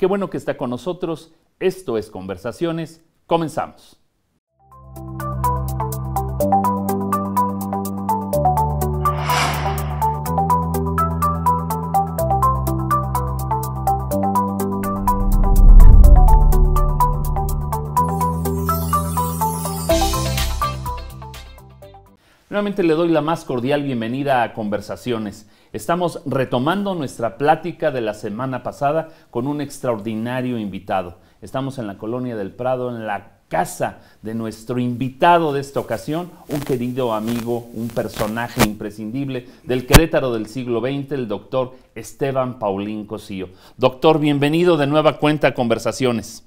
Qué bueno que está con nosotros. Esto es Conversaciones. Comenzamos. Nuevamente le doy la más cordial bienvenida a Conversaciones. Estamos retomando nuestra plática de la semana pasada con un extraordinario invitado. Estamos en la colonia del Prado, en la casa de nuestro invitado de esta ocasión, un querido amigo, un personaje imprescindible del Querétaro del siglo XX, el doctor Esteban Paulín Cosío. Doctor, bienvenido de nueva cuenta a Conversaciones.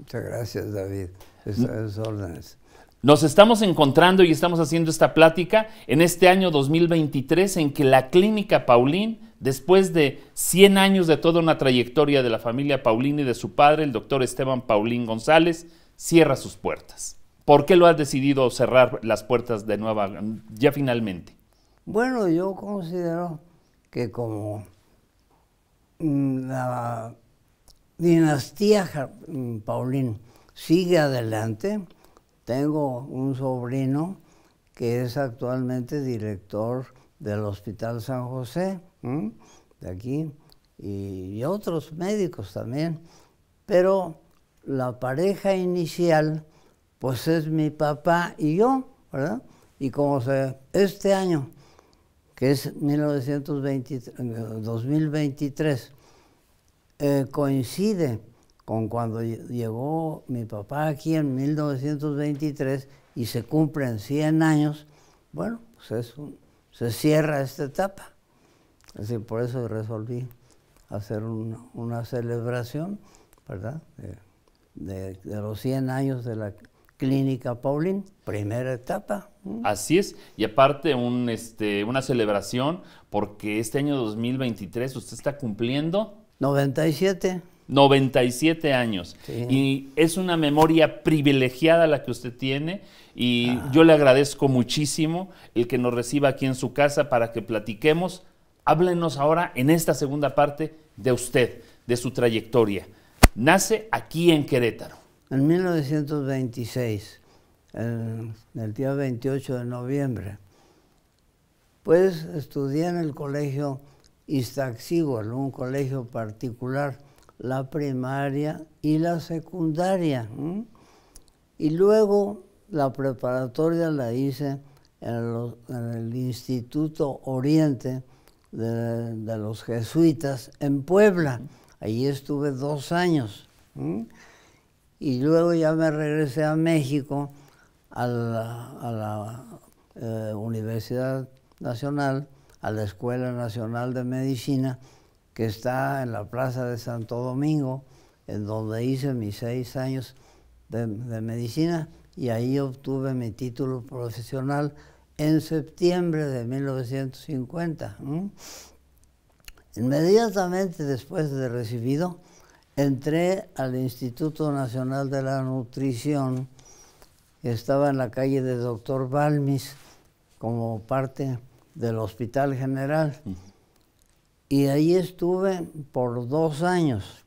Muchas gracias, David. Es, es órdenes. Nos estamos encontrando y estamos haciendo esta plática en este año 2023 en que la clínica Paulín, después de 100 años de toda una trayectoria de la familia Paulín y de su padre, el doctor Esteban Paulín González, cierra sus puertas. ¿Por qué lo has decidido cerrar las puertas de nueva, ya finalmente? Bueno, yo considero que como mm, la dinastía mm, Paulín sigue adelante, tengo un sobrino que es actualmente director del Hospital San José, de aquí, y, otros médicos también. Pero la pareja inicial, pues es mi papá y yo, ¿verdad? Y como se, este año, que es 1920, 2023, eh, eh, coincide con cuando llegó mi papá aquí en 1923 y se cumplen 100 años, bueno, pues se cierra esta etapa. decir, por eso resolví hacer una celebración, ¿verdad? De, los 100 años de la Clínica Paulín. primera etapa. Así es, y aparte este, una celebración porque este año 2023 usted está cumpliendo... 97. 97 años. Y es una memoria privilegiada la que usted tiene y ah. yo le agradezco muchísimo el que nos reciba aquí en su casa para que platiquemos. Háblenos ahora en esta segunda parte de usted, de su trayectoria. Nace aquí en Querétaro. En 1926, eh, el, día 28 de noviembre, pues estudié en el colegio en un colegio particular la primaria y la secundaria. Y luego la preparatoria la hice en, el Instituto Oriente de, los Jesuitas en Puebla. Allí estuve dos años. Y luego ya me regresé a México, a la, eh, Universidad Nacional, a la Escuela Nacional de Medicina, que está en la Plaza de Santo Domingo, en donde hice mis seis años de, medicina y ahí obtuve mi título profesional en septiembre de 1950. Inmediatamente después de recibido, entré al Instituto Nacional de la Nutrición, que estaba en la calle de Doctor Balmis, como parte del Hospital General. Y ahí estuve por dos años.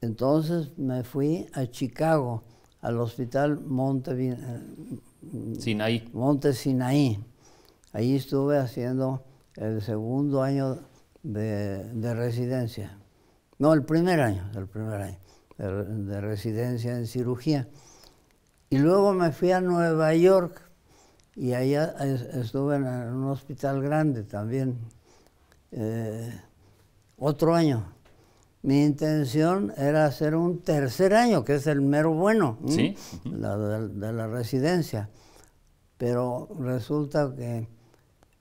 Entonces me fui a Chicago, al hospital Monte eh, mm, Sinaí. Monte Sinaí. Ahí estuve haciendo el segundo año de, residencia. No, el primer año, el primer año de, de residencia en cirugía. Y luego me fui a Nueva York y allá estuve en un hospital grande también, eh, otro año. Mi intención era hacer un tercer año, que es el mero bueno de, la residencia. Pero resulta que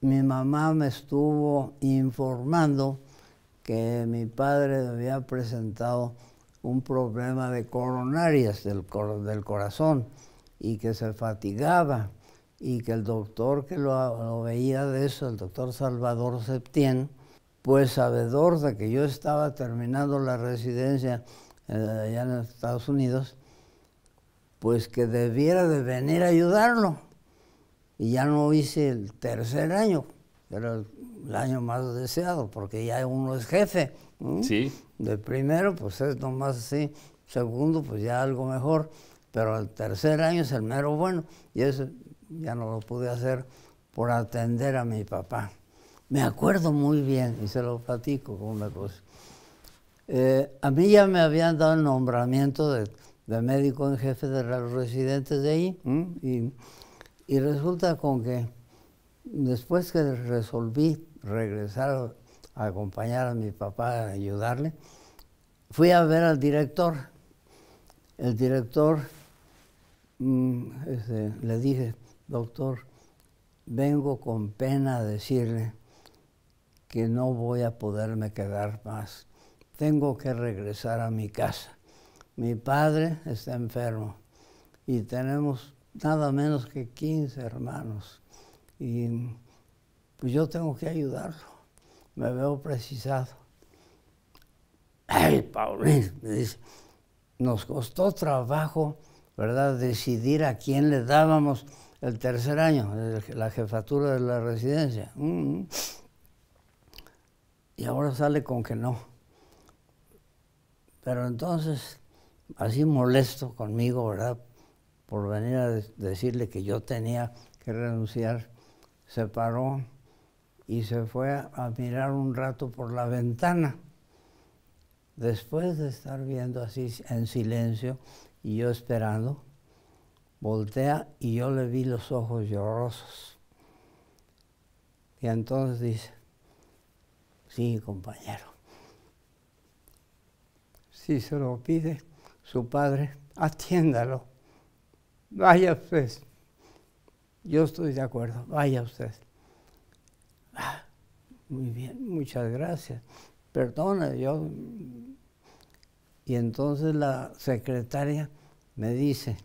mi mamá me estuvo informando que mi padre había presentado un problema de coronarias del, del corazón y que se fatigaba y que el doctor que lo, lo veía de eso, el doctor Salvador Septién, pues sabedor de que yo estaba terminando la residencia eh, allá en Estados Unidos, pues que debiera de venir a ayudarlo. Y ya no hice el tercer año, era el año más deseado, porque ya uno es jefe. Sí. De primero, pues es nomás así. Segundo, pues ya algo mejor. Pero el tercer año es el mero bueno. Y eso ya no lo pude hacer por atender a mi papá. Me acuerdo muy bien, y se lo platico con una cosa. Eh, a mí ya me habían dado el nombramiento de, médico en jefe de los residentes de ahí, ¿Mm? y, resulta con que después que resolví regresar a acompañar a mi papá, a ayudarle, fui a ver al director. El director mm, este, le dije, doctor, vengo con pena a decirle que no voy a poderme quedar más. Tengo que regresar a mi casa. Mi padre está enfermo y tenemos nada menos que 15 hermanos. Y pues yo tengo que ayudarlo. Me veo precisado. Ay, Paulín, nos costó trabajo, ¿verdad?, decidir a quién le dábamos el tercer año, la jefatura de la residencia. Mm, mm y ahora sale con que no. Pero entonces, así molesto conmigo, ¿verdad? Por venir a decirle que yo tenía que renunciar, se paró y se fue a mirar un rato por la ventana. Después de estar viendo así en silencio y yo esperando, voltea y yo le vi los ojos llorosos. Y entonces dice, Sí, compañero. Si se lo pide su padre, atiéndalo. Vaya usted. Yo estoy de acuerdo, vaya usted. Ah, muy bien, muchas gracias. Perdona, yo... Y entonces la secretaria me dice,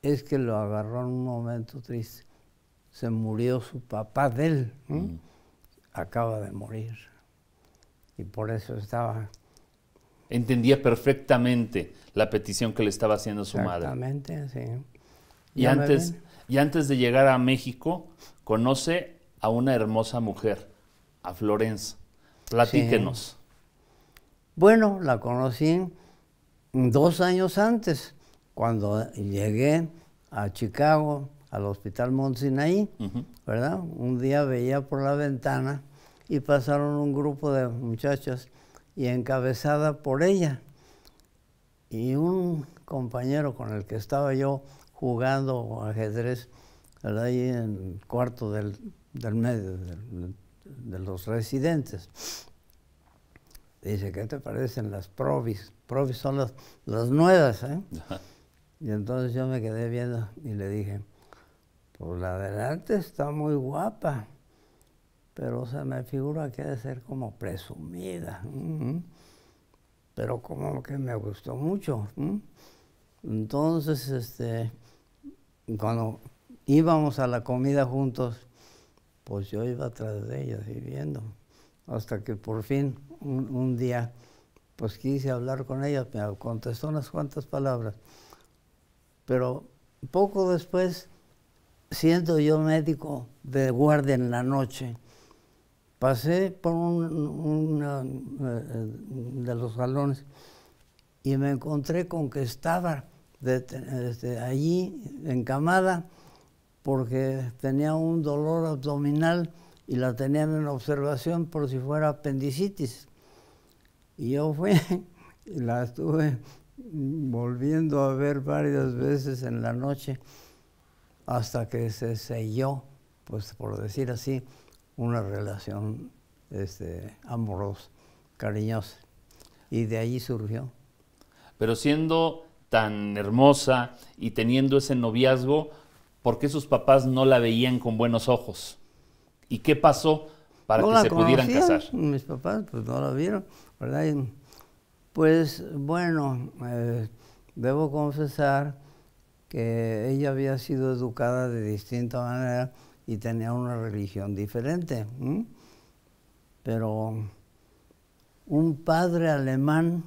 es que lo agarró en un momento triste. Se murió su papá de él acaba de morir. Y por eso estaba... Entendía perfectamente la petición que le estaba haciendo su madre. Exactamente, sí. Y antes, y antes de llegar a México, conoce a una hermosa mujer, a florence Platíquenos. Bueno, la conocí dos años antes, cuando llegué a Chicago al hospital Montsinay, ¿verdad? Un día veía por la ventana y pasaron un grupo de muchachas y encabezada por ella. Y un compañero con el que estaba yo jugando ajedrez, ¿verdad? ahí en el cuarto del, medio de los residentes. Dice, ¿qué te parecen las provis? Provis son las nuevas, ¿eh? Y entonces yo me quedé viendo y le dije, pues la delante está muy guapa, pero se me figura que debe ser como presumida. Pero como que me gustó mucho. Entonces, este, cuando íbamos a la comida juntos, pues yo iba atrás de ella, viviendo, hasta que por fin un día, pues quise hablar con ella, me contestó unas cuantas palabras, pero poco después siendo yo médico de guardia en la noche, pasé por uno eh, de los salones y me encontré con que estaba allí en este, allí encamada porque tenía un dolor abdominal y la tenían en observación por si fuera apendicitis. Y yo fui y la estuve volviendo a ver varias veces en la noche hasta que se selló, pues por decir así, una relación este, amorosa, cariñosa. Y de allí surgió. Pero siendo tan hermosa y teniendo ese noviazgo, ¿por qué sus papás no la veían con buenos ojos? ¿Y qué pasó para que se pudieran casar? Mis papás pues, no la vieron, ¿verdad? pues bueno, eh, debo confesar que ella había sido educada de distinta manera y tenía una religión diferente. Pero un padre alemán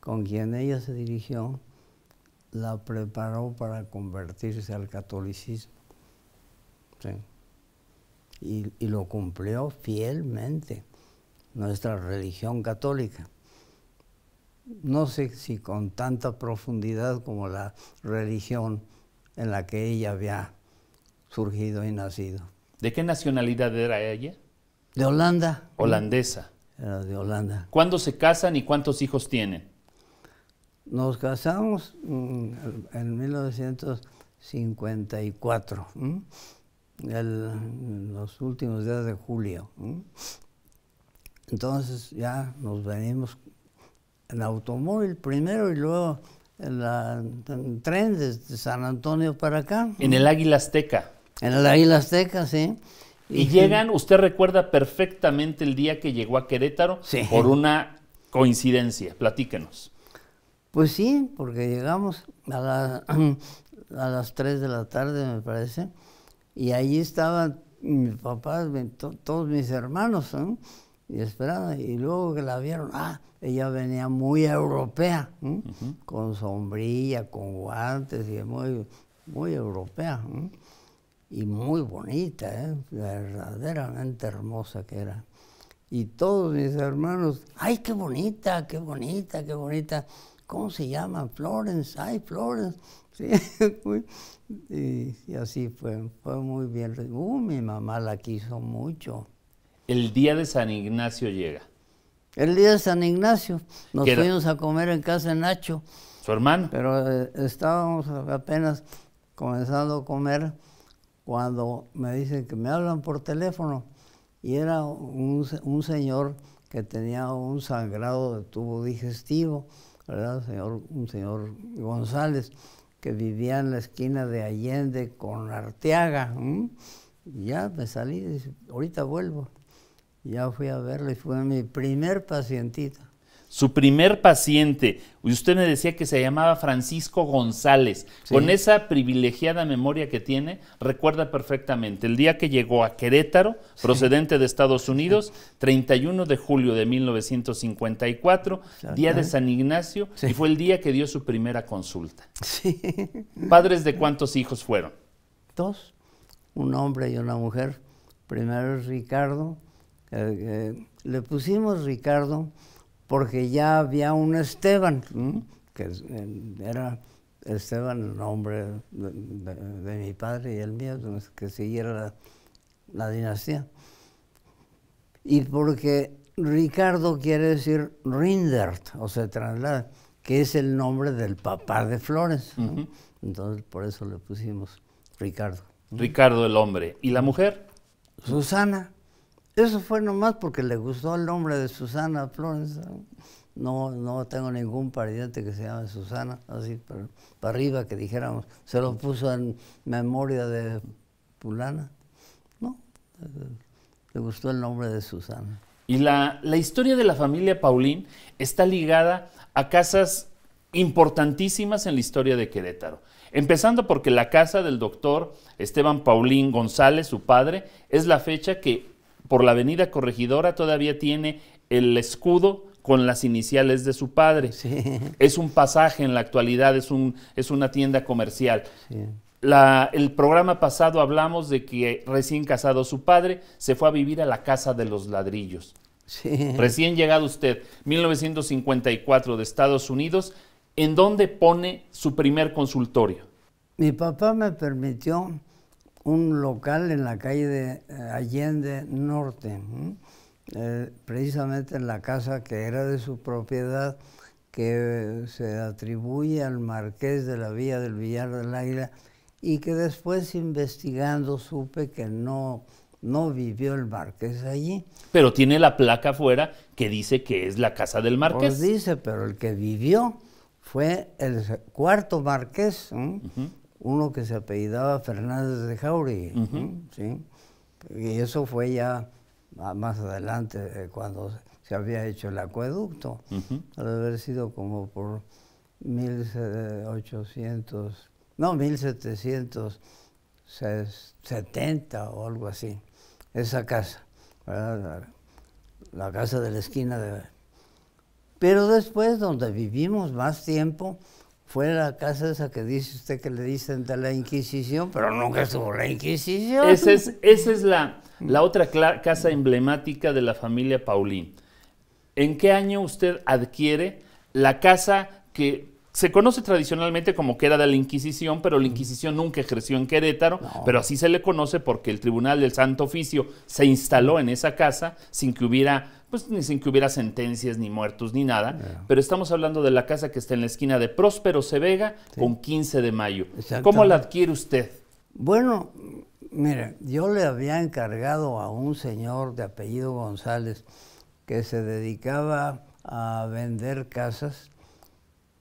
con quien ella se dirigió la preparó para convertirse al catolicismo. y lo cumplió fielmente, nuestra religión católica no sé si con tanta profundidad como la religión en la que ella había surgido y nacido. ¿De qué nacionalidad era ella? De Holanda. Holandesa. Era de Holanda. ¿Cuándo se casan y cuántos hijos tienen? Nos casamos mm, en 1954, en los últimos días de julio. Entonces ya nos venimos el automóvil primero y luego en tren desde San Antonio para acá. En el Águila Azteca. En el Águila Azteca, sí. Y, llegan, usted recuerda perfectamente el día que llegó a Querétaro por una coincidencia, platíquenos. Pues sí, porque llegamos a, a las 3 de la tarde, me parece, y ahí estaban mis papás, todos mis hermanos, ¿no? y esperada Y luego que la vieron, ah, ella venía muy europea, con sombrilla, con guantes, y muy, muy europea. Y muy bonita, ¿eh? verdaderamente hermosa que era. Y todos mis hermanos, ay, qué bonita, qué bonita, qué bonita. ¿Cómo se llama? Florence, ay, Florence. Sí, y, así fue, fue muy bien. Uh, mi mamá la quiso mucho el día de San Ignacio llega. El día de San Ignacio. Nos fuimos a comer en casa de Nacho. ¿Su hermano? Pero eh, estábamos apenas comenzando a comer cuando me dicen que me hablan por teléfono. Y era un, un señor que tenía un sangrado de tubo digestivo, ¿verdad? un señor González, que vivía en la esquina de Allende con Arteaga. Y ya me salí y ahorita vuelvo. Ya fui a verlo y fue mi primer pacientito. Su primer paciente, y usted me decía que se llamaba Francisco González. Con esa privilegiada memoria que tiene, recuerda perfectamente el día que llegó a Querétaro, procedente de Estados Unidos, 31 de julio de 1954, día de ah. San Ignacio, y fue el día que dio su primera consulta. ¿Padres de cuántos hijos fueron? Dos, un hombre y una mujer. Primero Ricardo, eh, eh, le pusimos Ricardo porque ya había un Esteban, que era Esteban el nombre de, mi padre y el mío, que siguiera la, dinastía. Y porque Ricardo quiere decir Rindert, o se traslada, que es el nombre del papá de Flores. Entonces, por eso le pusimos Ricardo. Ricardo el hombre. ¿Y la mujer? Susana. Eso fue nomás porque le gustó el nombre de Susana Flores. No, no tengo ningún pariente que se llame Susana, así para, para arriba que dijéramos. Se lo puso en memoria de Pulana. No, le gustó el nombre de Susana. Y la, la historia de la familia Paulín está ligada a casas importantísimas en la historia de Querétaro. Empezando porque la casa del doctor Esteban Paulín González, su padre, es la fecha que por la avenida Corregidora todavía tiene el escudo con las iniciales de su padre. Sí. Es un pasaje en la actualidad, es, un, es una tienda comercial. Sí. el programa pasado hablamos de que recién casado su padre se fue a vivir a la casa de los ladrillos. Sí. Recién llegado usted, 1954 de Estados Unidos, ¿en dónde pone su primer consultorio? Mi papá me permitió un local en la calle de eh, Allende Norte, eh, precisamente en la casa que era de su propiedad, que se atribuye al marqués de la Villa del Villar del Águila y que después investigando supe que no, no vivió el marqués allí. Pero tiene la placa afuera que dice que es la casa del pues marqués. dice, pero el que vivió fue el cuarto marqués, uno que se apellidaba Fernández de Jauregui. Y eso fue ya más adelante, eh, cuando se había hecho el acueducto, debe haber sido como por 1800, no, 1770 o algo así, esa casa, la, casa de la esquina de... Pero después, donde vivimos más tiempo, fue la casa esa que dice usted que le dicen de la Inquisición, pero nunca estuvo la Inquisición. Esa es, esa es la, la otra casa emblemática de la familia Paulín. ¿En qué año usted adquiere la casa que se conoce tradicionalmente como que era de la Inquisición, pero la Inquisición nunca ejerció en Querétaro, pero así se le conoce porque el Tribunal del Santo Oficio se instaló en esa casa sin que hubiera pues ni sin que hubiera sentencias, ni muertos, ni nada. Pero estamos hablando de la casa que está en la esquina de Próspero Sevega, con 15 de mayo. ¿Cómo la adquiere usted? Bueno, mire, yo le había encargado a un señor de apellido González que se dedicaba a vender casas,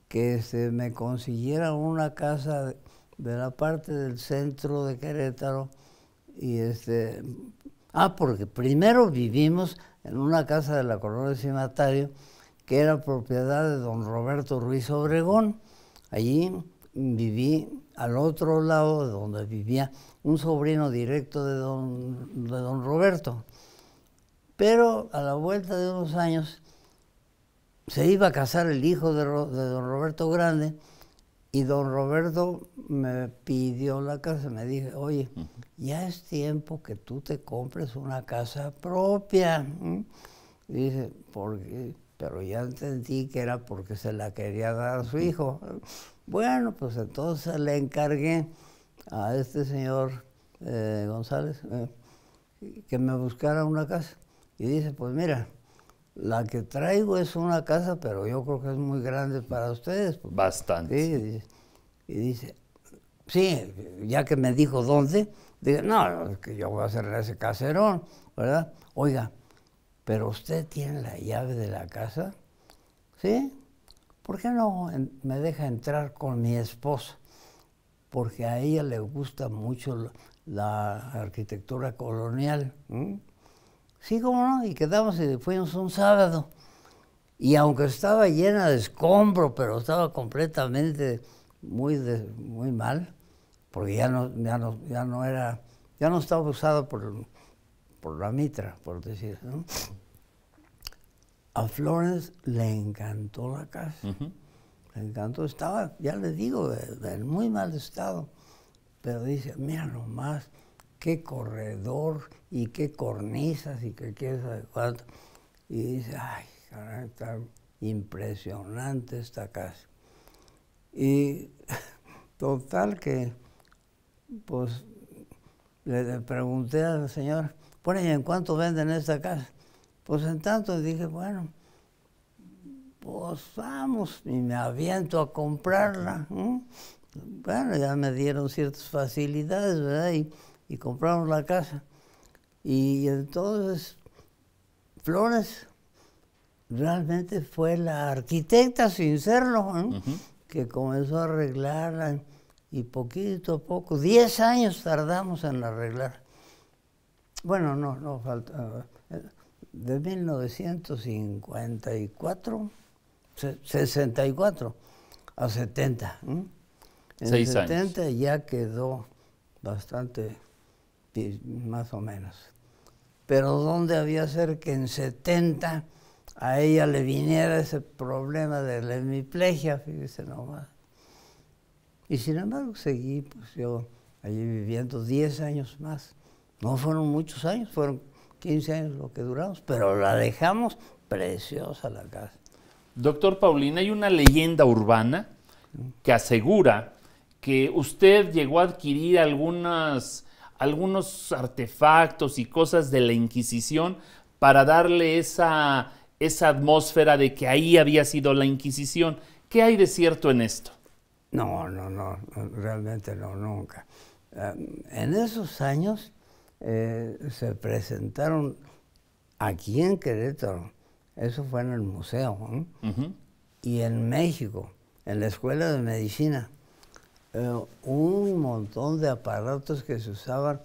que se me consiguiera una casa de la parte del centro de Querétaro y este ah porque primero vivimos en una casa de la colonia Cimatario, que era propiedad de don Roberto Ruiz Obregón. Allí viví al otro lado de donde vivía un sobrino directo de don, Roberto. Pero a la vuelta de unos años se iba a casar el hijo de don Roberto Grande, y don Roberto me pidió la casa, me dije, oye, ya es tiempo que tú te compres una casa propia. dice, ¿por Pero ya entendí que era porque se la quería dar a su hijo. Bueno, pues entonces le encargué a este señor eh, González eh, que me buscara una casa. Y dice, pues mira, la que traigo es una casa, pero yo creo que es muy grande para ustedes. Pues. Bastante. Y dice, sí, ya que me dijo dónde, dije, no, que yo voy a hacer ese caserón, ¿verdad? Oiga, pero usted tiene la llave de la casa, ¿sí? ¿Por qué no me deja entrar con mi esposa? Porque a ella le gusta mucho la arquitectura colonial. Sí, cómo no, y quedamos y fuimos un sábado. Y aunque estaba llena de escombro, pero estaba completamente muy, muy mal, porque ya no, ya no, era, ya no estaba usado por, por la mitra, por decir. ¿no? A Florence le encantó la casa. Le encantó, estaba, ya le digo, en muy mal estado. Pero dice, mira nomás, más qué corredor y qué cornisas y qué quieres adecuado. cuánto. Y dice, ay, caray, está impresionante esta casa. Y total que, pues, le pregunté al señor, bueno, en cuánto venden esta casa? Pues en tanto dije, bueno, pues vamos, y me aviento a comprarla. Bueno, ya me dieron ciertas facilidades, ¿verdad? Y y compramos la casa. Y entonces Flores realmente fue la arquitecta, sin serlo, ¿eh? que comenzó a arreglarla y poquito a poco, 10 años tardamos en arreglar. Bueno, no, no falta. De 1954, 64 a 70. ¿eh? En 70 ya quedó bastante más o menos. Pero ¿dónde había ser que en 70 a ella le viniera ese problema de la hemiplegia? Fíjese nomás. Y sin embargo seguí, pues yo allí viviendo 10 años más. No fueron muchos años, fueron 15 años lo que duramos, pero la dejamos preciosa la casa. Doctor Paulina, hay una leyenda urbana que asegura que usted llegó a adquirir algunas algunos artefactos y cosas de la Inquisición para darle esa, atmósfera de que ahí había sido la Inquisición. ¿Qué hay de cierto en esto? No, no, no, realmente no, nunca. Eh, en esos años eh, se presentaron aquí en Querétaro, eso fue en el museo, y en México, en la Escuela de Medicina, eh, un montón de aparatos que se usaban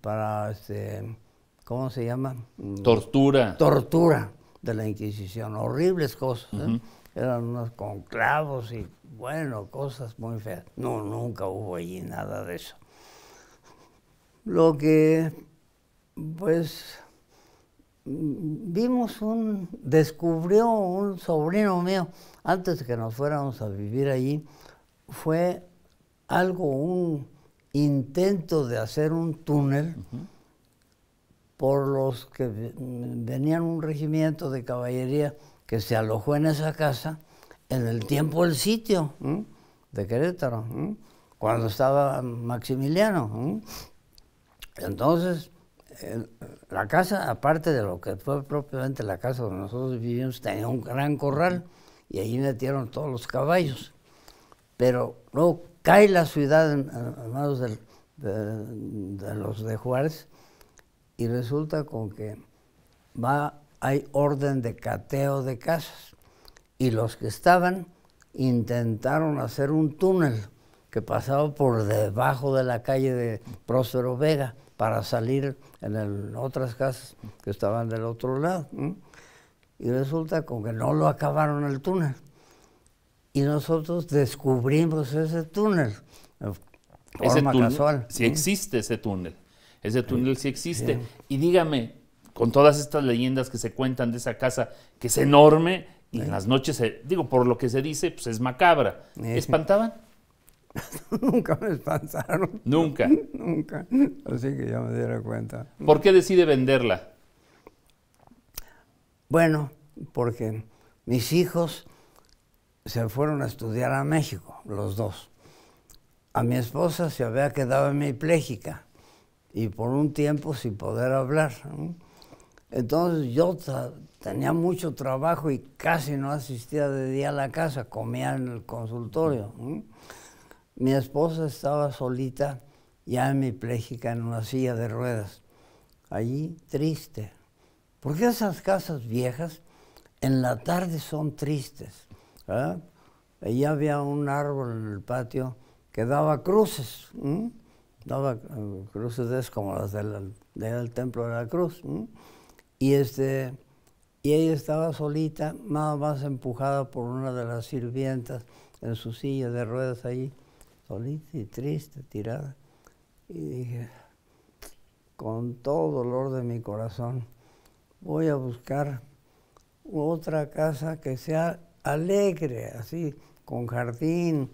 para, este, ¿cómo se llama? Mm, tortura. Tortura de la Inquisición, horribles cosas. ¿eh? Eran unos conclavos y, bueno, cosas muy feas. No, nunca hubo allí nada de eso. Lo que, pues, vimos un, descubrió un sobrino mío, antes de que nos fuéramos a vivir allí, fue algo, un intento de hacer un túnel por los que venían un regimiento de caballería que se alojó en esa casa en el tiempo del sitio de Querétaro, cuando estaba Maximiliano. Entonces, la casa, aparte de lo que fue propiamente la casa donde nosotros vivimos, tenía un gran corral y ahí metieron todos los caballos. Pero luego cae la ciudad en, manos de, los de Juárez y resulta con que va, hay orden de cateo de casas y los que estaban intentaron hacer un túnel que pasaba por debajo de la calle de Próspero Vega para salir en otras casas que estaban del otro lado. Y resulta con que no lo acabaron el túnel y nosotros descubrimos ese túnel. Ese túnel, casual, si existe ese túnel, ese túnel sí, existe. Y dígame, con todas estas leyendas que se cuentan de esa casa, que es enorme, y en las noches, digo, por lo que se dice, pues es macabra. ¿Espantaban? Nunca me espantaron. Nunca. Nunca. Así que ya me diera cuenta. ¿Por qué decide venderla? Bueno, porque mis hijos se fueron a estudiar a México, los dos. A mi esposa se había quedado hemipléjica y por un tiempo sin poder hablar. Entonces yo tenía mucho trabajo y casi no asistía de día a la casa, comía en el consultorio. Mi esposa estaba solita, ya hemipléjica, en una silla de ruedas. Allí, triste. Porque esas casas viejas en la tarde son tristes allá Y había un árbol en el patio que daba cruces, daba eh, cruces como las del, templo de la cruz. Y, este, y ella estaba solita, nada más empujada por una de las sirvientas en su silla de ruedas ahí, solita y triste, tirada. Y dije, con todo dolor de mi corazón, voy a buscar otra casa que sea alegre, así, con jardín,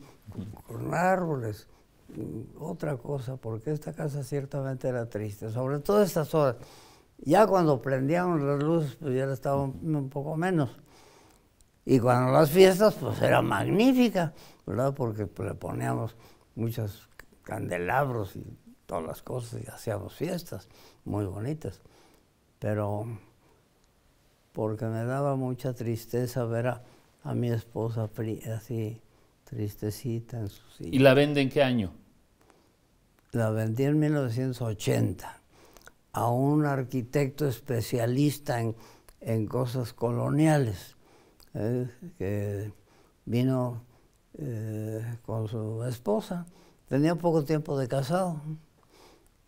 con, árboles, mm, otra cosa, porque esta casa ciertamente era triste, sobre todo estas horas. Ya cuando prendíamos las luces, pues ya estaba un, poco menos. Y cuando las fiestas, pues era magnífica, ¿verdad? Porque pues, le poníamos muchos candelabros y todas las cosas y hacíamos fiestas muy bonitas. Pero porque me daba mucha tristeza ver a a mi esposa así tristecita en su ¿Y la vende en qué año? La vendí en 1980 a un arquitecto especialista en, cosas coloniales, ¿eh? que vino eh, con su esposa. Tenía poco tiempo de casado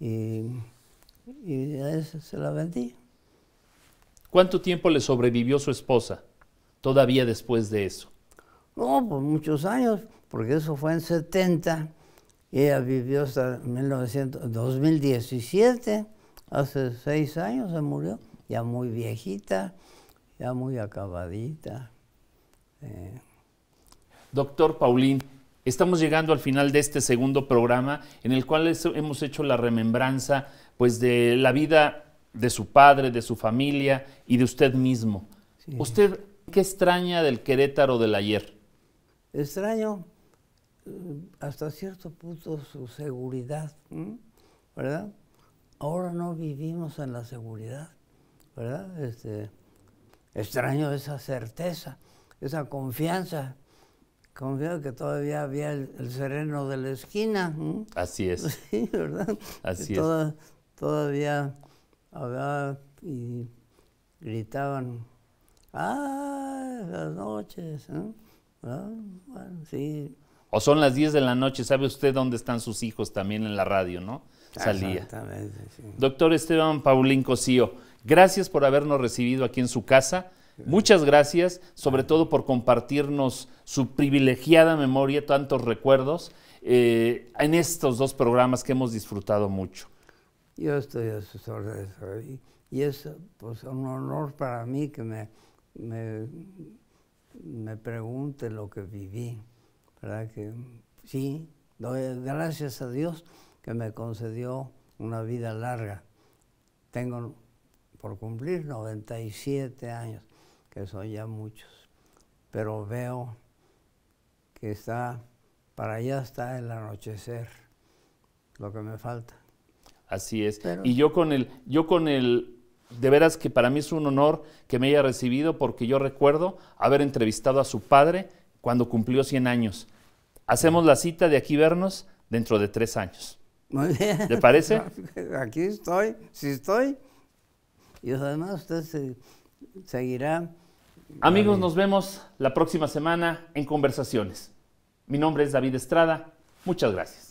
y, a se la vendí. ¿Cuánto tiempo le sobrevivió su esposa? todavía después de eso? No, por muchos años, porque eso fue en 70. Ella vivió hasta 2017, hace seis años se murió, ya muy viejita, ya muy acabadita. Eh. Doctor Paulín, estamos llegando al final de este segundo programa en el cual hemos hecho la remembranza pues, de la vida de su padre, de su familia y de usted mismo. Usted ¿Qué extraña del Querétaro del ayer? Extraño eh, hasta cierto punto su seguridad, ¿verdad? Ahora no vivimos en la seguridad, ¿verdad? Este, extraño esa certeza, esa confianza, Confío que todavía había el, sereno de la esquina. Así es. ¿verdad? Así es. Todavía hablaban y gritaban Ah, las noches. ¿eh? Ah, sí. O son las 10 de la noche, ¿sabe usted dónde están sus hijos también en la radio, no? Salía. Exactamente, sí. Doctor Esteban Paulín Cosío, gracias por habernos recibido aquí en su casa. Muchas gracias, sobre todo por compartirnos su privilegiada memoria, tantos recuerdos, eh, en estos dos programas que hemos disfrutado mucho. Yo estoy a sus órdenes y es pues, un honor para mí que me me, me pregunte lo que viví, ¿verdad? Que sí, doy gracias a Dios que me concedió una vida larga. Tengo por cumplir 97 años, que son ya muchos, pero veo que está, para allá está el anochecer, lo que me falta. Así es. y yo con el, yo con el de veras que para mí es un honor que me haya recibido porque yo recuerdo haber entrevistado a su padre cuando cumplió 100 años. Hacemos la cita de aquí vernos dentro de tres años. Muy ¿Le parece? Aquí estoy, sí estoy. Y además usted seguirá. Amigos, nos vemos la próxima semana en Conversaciones. Mi nombre es David Estrada. Muchas gracias.